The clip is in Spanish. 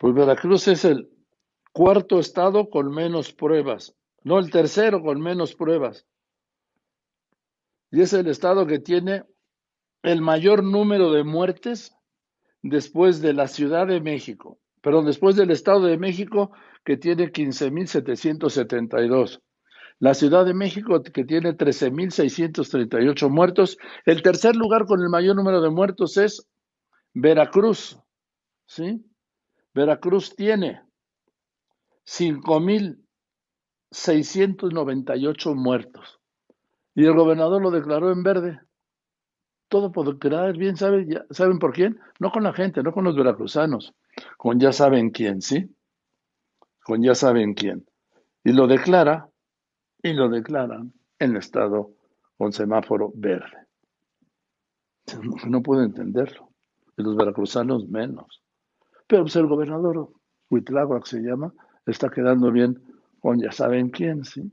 Pues Veracruz es el cuarto estado con menos pruebas, no el tercero con menos pruebas. Y es el estado que tiene el mayor número de muertes después de la Ciudad de México, perdón, después del Estado de México que tiene 15.772. La Ciudad de México que tiene 13.638 muertos. El tercer lugar con el mayor número de muertos es Veracruz, ¿sí? Veracruz tiene 5.698 muertos. Y el gobernador lo declaró en verde. Todo por creer bien, ¿saben por quién? No con la gente, no con los veracruzanos. Con ya saben quién, ¿sí? Con ya saben quién. Y lo declara, y lo declaran en estado con semáforo verde. No, no puedo entenderlo. Y los veracruzanos menos. Pero pues, el gobernador que se llama, está quedando bien con ya saben quién, ¿sí?